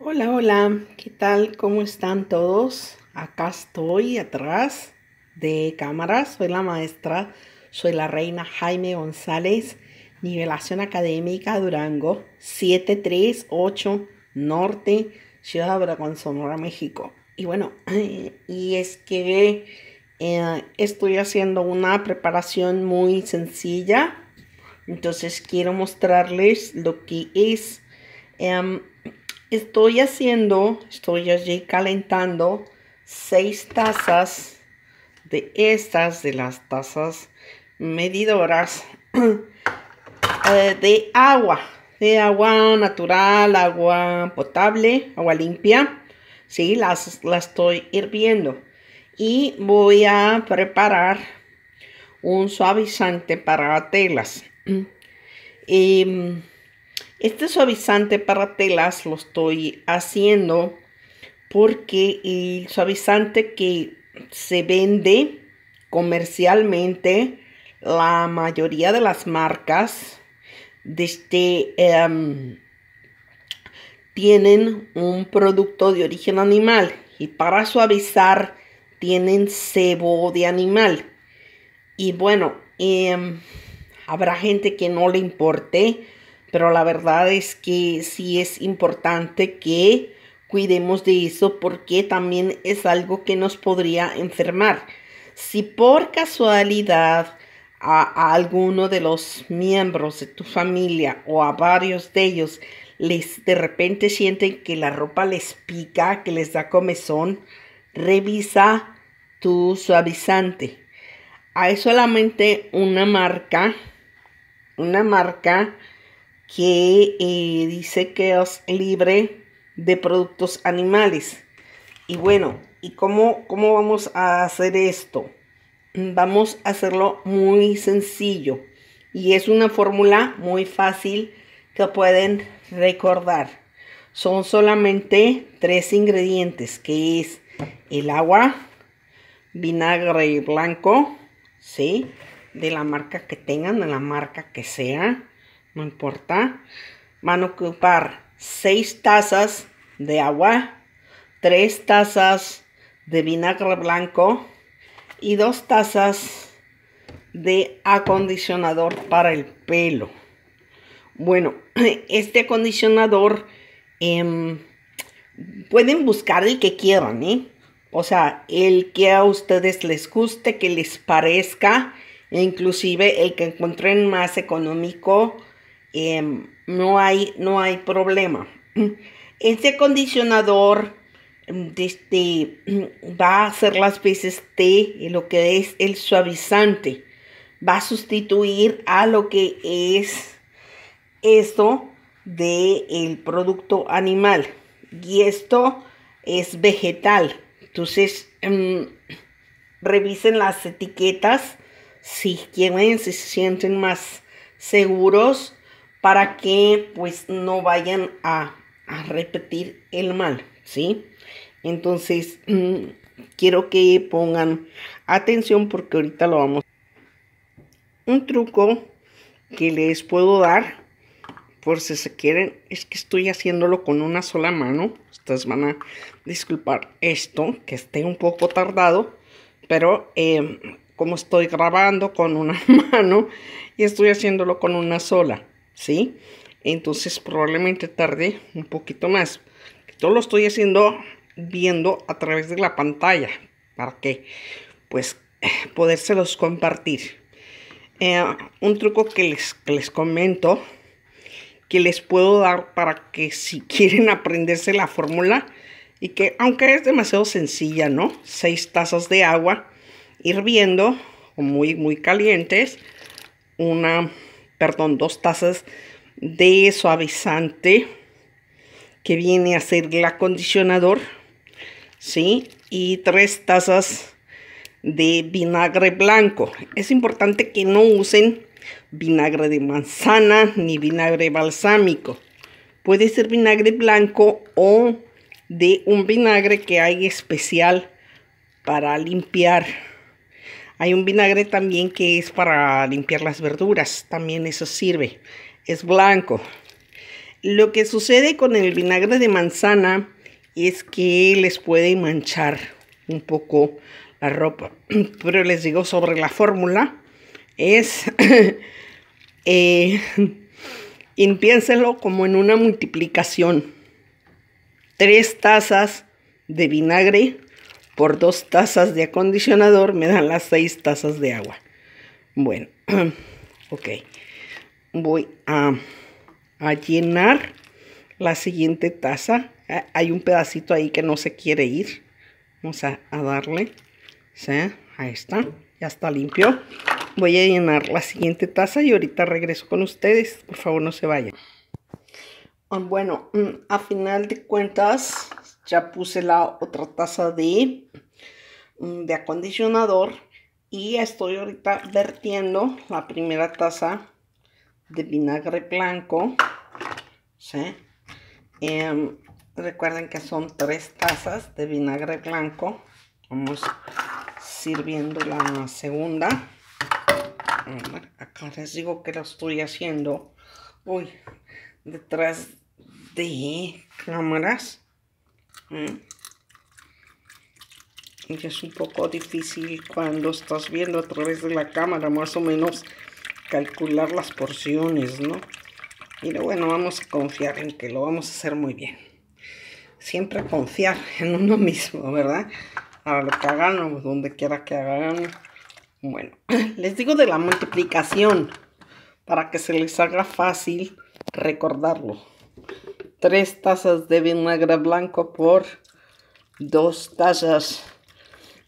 Hola, hola, ¿qué tal? ¿Cómo están todos? Acá estoy atrás de cámaras, soy la maestra, soy la reina Jaime González, nivelación académica Durango, 738 Norte, Ciudad Obregón, Sonora, México. Y bueno, y es que eh, estoy haciendo una preparación muy sencilla, entonces quiero mostrarles lo que es. Em, Estoy haciendo, estoy allí calentando seis tazas de estas, de las tazas medidoras eh, de agua, de agua natural, agua potable, agua limpia. Sí, las, las estoy hirviendo. Y voy a preparar un suavizante para telas. Em, este suavizante para telas lo estoy haciendo porque el suavizante que se vende comercialmente, la mayoría de las marcas este, este tienen un producto de origen animal y para suavizar tienen cebo de animal. Y bueno, em, habrá gente que no le importe pero la verdad es que sí es importante que cuidemos de eso porque también es algo que nos podría enfermar. Si por casualidad a, alguno de los miembros de tu familia o a varios de ellos les de repente sienten que la ropa les pica, que les da comezón, revisa tu suavizante. Hay solamente una marca, una marca que eh, dice que es libre de productos animales. Y bueno, ¿y cómo, cómo vamos a hacer esto? Vamos a hacerlo muy sencillo y es una fórmula muy fácil que pueden recordar. Son solamente tres ingredientes, que es el agua, vinagre blanco, ¿sí? De la marca que tengan, de la marca que sea no importa, van a ocupar 6 tazas de agua, 3 tazas de vinagre blanco y 2 tazas de acondicionador para el pelo. Bueno, este acondicionador em, pueden buscar el que quieran, ¿eh? O sea, el que a ustedes les guste, que les parezca, e inclusive el que encuentren más económico Em, no, hay, no hay problema. Este acondicionador em, este, va a hacer las veces de lo que es el suavizante. Va a sustituir a lo que es esto del el producto animal. Y esto es vegetal. Entonces, em, revisen las etiquetas si quieren, si se sienten más seguros para que pues no vayan a, repetir el mal, ¿sí? Entonces, mm, quiero que pongan atención porque ahorita lo vamos. Un truco que les puedo dar, por si se quieren, es que estoy haciéndolo con una sola mano. Ustedes van a disculpar esto, que esté un poco tardado, pero em, como estoy grabando con una mano y estoy haciéndolo con una sola. ¿sí? Entonces probablemente tarde un poquito más. todo lo estoy haciendo viendo a través de la pantalla. ¿Para que Pues eh, podérselos compartir. Eh, un truco que les, les comento, que les puedo dar para que si quieren aprenderse la fórmula, y que aunque es demasiado sencilla, ¿no? Seis tazas de agua hirviendo o muy, muy calientes, una perdón, dos tazas de suavizante que viene a ser el acondicionador, ¿sí? Y tres tazas de vinagre blanco. Es importante que no usen vinagre de manzana ni vinagre balsámico. Puede ser vinagre blanco o de un vinagre que hay especial para limpiar hay un vinagre también que es para limpiar las verduras, también eso sirve. Es blanco. Lo que sucede con el vinagre de manzana es que les puede manchar un poco la ropa. Pero les digo sobre la fórmula, es... eh, como en una multiplicación. Tres tazas de vinagre por dos tazas de acondicionador me dan las seis tazas de agua. Bueno, ok. Voy a, llenar la siguiente taza. Ah, hay un pedacito ahí que no se quiere ir. Vamos a, darle. Ahí está. Ya está limpio. Voy a llenar la siguiente taza y ahorita regreso con ustedes. Por favor, no se vayan. Bueno, mm, a final de cuentas, ya puse la otra taza de, mm, de acondicionador y estoy ahorita vertiendo la primera taza de vinagre blanco. Em, recuerden que son tres tazas de vinagre blanco. Vamos sirviendo la segunda. Acá les digo que lo estoy haciendo. Uy, detrás de cámaras. Mm. Y es un poco difícil cuando estás viendo a través de la cámara, más o menos, calcular las porciones, ¿no? Pero bueno, vamos a confiar en que lo vamos a hacer muy bien. Siempre confiar en uno mismo, ¿verdad? A lo que o donde quiera que hagan. Bueno, les digo de la multiplicación para que se les haga fácil recordarlo. Tres tazas de vinagre blanco por dos tazas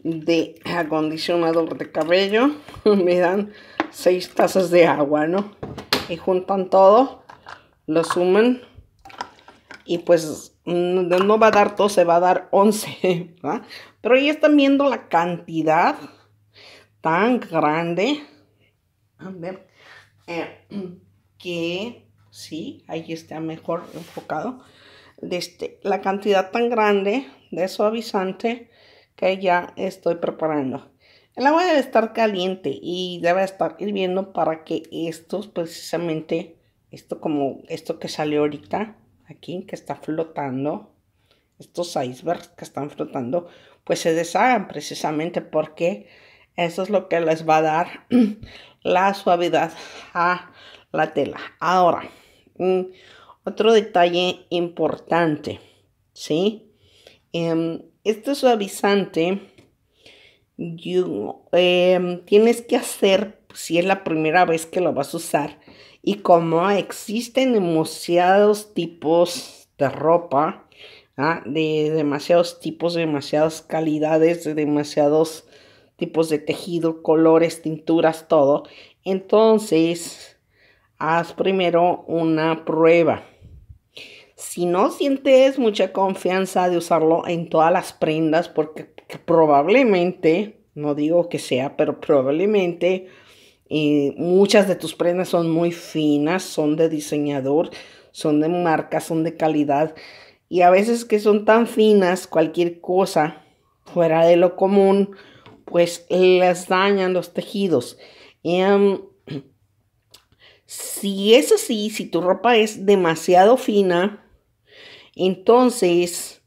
de acondicionador de cabello. Me dan seis tazas de agua, ¿no? Y juntan todo, lo suman y pues no va a dar 12, va a dar 11, Pero ya están viendo la cantidad tan grande. A ver, eh, que sí, ahí está mejor enfocado, de este, la cantidad tan grande de suavizante que ya estoy preparando. El agua debe estar caliente y debe estar hirviendo para que estos precisamente, esto como esto que sale ahorita, aquí que está flotando, estos icebergs que están flotando, pues se deshagan precisamente porque eso es lo que les va a dar la suavidad a la tela. Ahora, otro detalle importante, ¿sí? Em, este suavizante em, tienes que hacer, pues, si es la primera vez que lo vas a usar, y como existen demasiados tipos de ropa, ¿ah? de demasiados tipos, de demasiadas calidades, de demasiados tipos de tejido, colores, tinturas, todo, entonces haz primero una prueba. Si no sientes mucha confianza de usarlo en todas las prendas, porque probablemente, no digo que sea, pero probablemente eh, muchas de tus prendas son muy finas, son de diseñador, son de marca, son de calidad. Y a veces que son tan finas, cualquier cosa fuera de lo común, pues les dañan los tejidos. Si es así, si tu ropa es demasiado fina, entonces,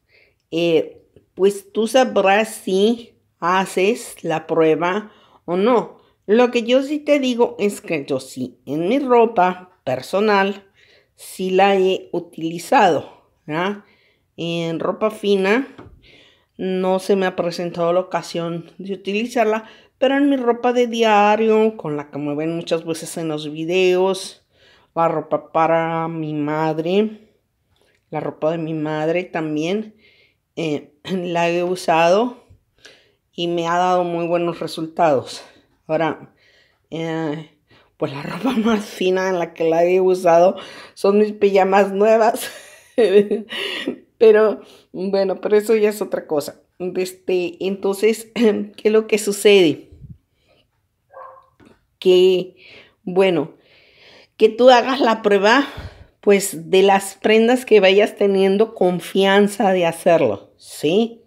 eh, pues tú sabrás si haces la prueba o no. Lo que yo sí te digo es que yo sí, en mi ropa personal, sí la he utilizado. En ropa fina, no se me ha presentado la ocasión de utilizarla, pero en mi ropa de diario, con la que me ven muchas veces en los videos, la ropa para mi madre, la ropa de mi madre también, eh, la he usado y me ha dado muy buenos resultados. Ahora, eh, pues la ropa más fina en la que la he usado son mis pijamas nuevas. pero bueno, pero eso ya es otra cosa. Este, entonces, ¿qué es lo que sucede? que, bueno, que tú hagas la prueba, pues, de las prendas que vayas teniendo confianza de hacerlo, ¿sí?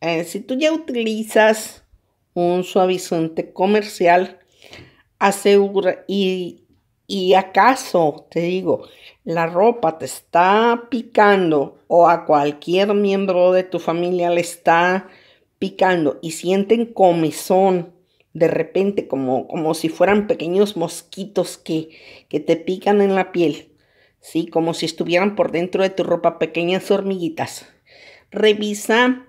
Eh, si tú ya utilizas un suavizante comercial, asegura y, y acaso, te digo, la ropa te está picando o a cualquier miembro de tu familia le está picando y sienten comezón de repente, como, como si fueran pequeños mosquitos que, te pican en la piel, ¿sí? Como si estuvieran por dentro de tu ropa pequeñas hormiguitas. Revisa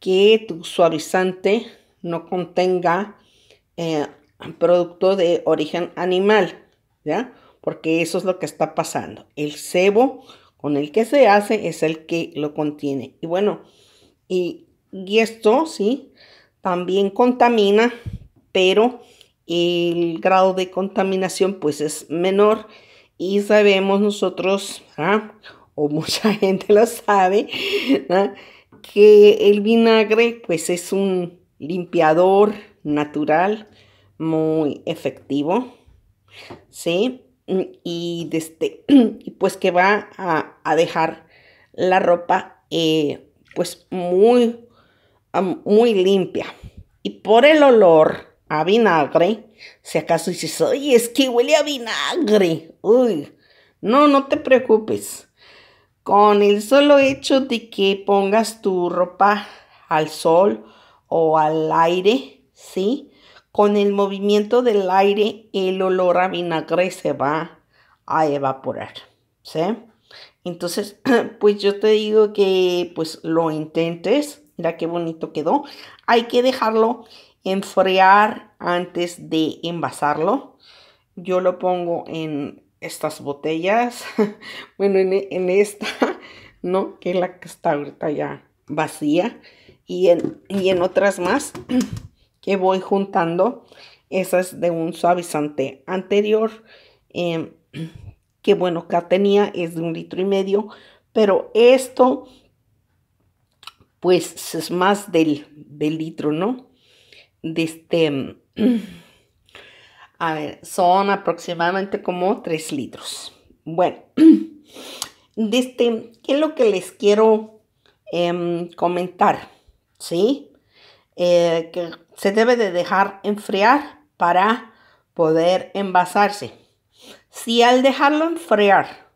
que tu suavizante no contenga eh, producto de origen animal, ¿ya? Porque eso es lo que está pasando. El sebo con el que se hace es el que lo contiene. Y bueno, y, y esto, ¿sí? También contamina pero el grado de contaminación pues es menor y sabemos nosotros, ¿ah? o mucha gente lo sabe, ¿ah? que el vinagre pues es un limpiador natural muy efectivo, ¿sí? Y este, pues que va a, dejar la ropa eh, pues muy, muy limpia. Y por el olor, a vinagre. Si acaso dices, ¡ay, es que huele a vinagre. Uy, no, no te preocupes. Con el solo hecho de que pongas tu ropa al sol o al aire, ¿sí? Con el movimiento del aire, el olor a vinagre se va a evaporar, ¿sí? Entonces, pues yo te digo que pues lo intentes. Mira qué bonito quedó. Hay que dejarlo enfriar antes de envasarlo. Yo lo pongo en estas botellas, bueno, en, esta, ¿no? Que es la que está ahorita ya vacía. Y en, y en otras más que voy juntando. Esas es de un suavizante anterior. Em, que bueno, acá tenía es de un litro y medio. Pero esto, pues es más del, del litro, ¿no? de este, a ver, son aproximadamente como 3 litros. Bueno, de este, ¿qué es lo que les quiero em, comentar? ¿Sí? Eh, que se debe de dejar enfriar para poder envasarse. Si al dejarlo enfriar,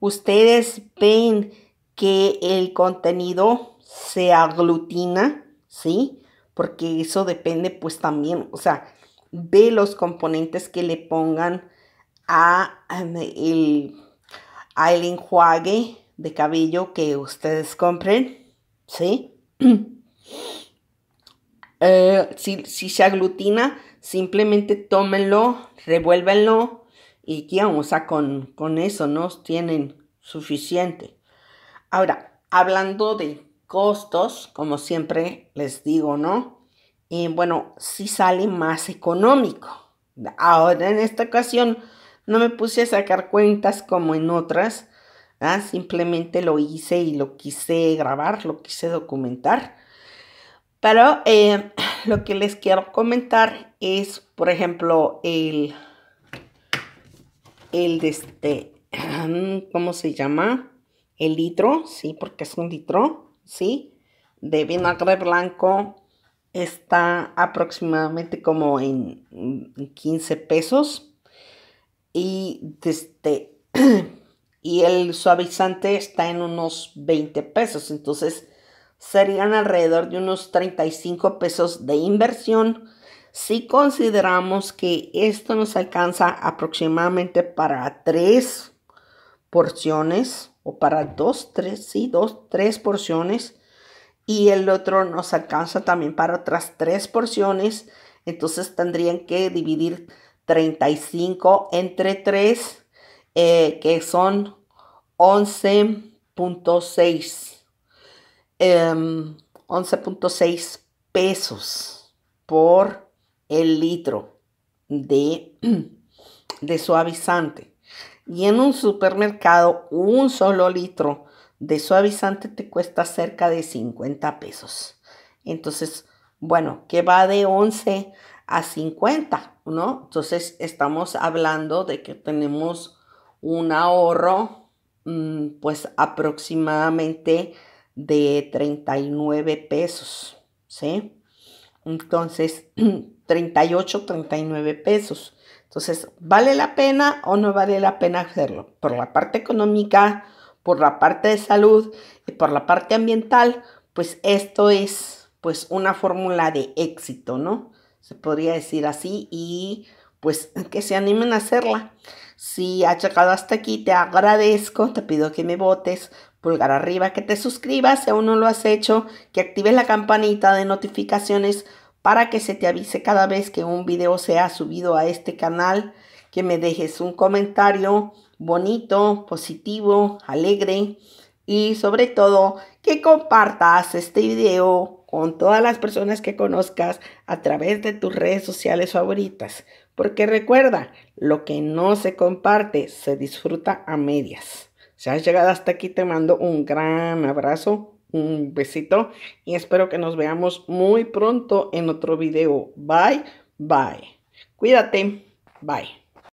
ustedes ven que el contenido se aglutina, ¿sí? porque eso depende pues también, o sea, de los componentes que le pongan a, em, el, enjuague de cabello que ustedes compren, ¿sí? Eh, si, se aglutina, simplemente tómenlo, revuélvenlo y ya, o sea, con, con eso no tienen suficiente. Ahora, hablando de costos, como siempre les digo, ¿no? Y bueno, si sale más económico. Ahora en esta ocasión no me puse a sacar cuentas como en otras, ¿ah? simplemente lo hice y lo quise grabar, lo quise documentar. Pero eh, lo que les quiero comentar es, por ejemplo, el, el de este, ¿cómo se llama? El litro, sí, porque es un litro. ¿sí? De vinagre blanco está aproximadamente como en 15 pesos. Y, este, y el suavizante está en unos 20 pesos. Entonces serían alrededor de unos 35 pesos de inversión si consideramos que esto nos alcanza aproximadamente para tres porciones o para dos, tres, sí, dos, tres porciones. Y el otro nos alcanza también para otras tres porciones. Entonces tendrían que dividir 35 entre 3, eh, que son 11.6. 11.6 em, pesos por el litro de, de suavizante. Y en un supermercado, un solo litro de suavizante te cuesta cerca de 50 pesos. Entonces, bueno, que va de 11 a 50, ¿no? Entonces, estamos hablando de que tenemos un ahorro, mm, pues aproximadamente de 39 pesos, ¿sí? Entonces, 38, 39 pesos. Entonces, ¿vale la pena o no vale la pena hacerlo? Por la parte económica, por la parte de salud y por la parte ambiental, pues esto es pues una fórmula de éxito, ¿no? Se podría decir así y pues que se animen a hacerla. Si has llegado hasta aquí, te agradezco, te pido que me votes, pulgar arriba, que te suscribas si aún no lo has hecho, que actives la campanita de notificaciones para que se te avise cada vez que un video sea subido a este canal, que me dejes un comentario bonito, positivo, alegre y sobre todo que compartas este video con todas las personas que conozcas a través de tus redes sociales favoritas. Porque recuerda, lo que no se comparte se disfruta a medias. Si has llegado hasta aquí, te mando un gran abrazo un besito y espero que nos veamos muy pronto en otro video. Bye, bye. Cuídate. Bye.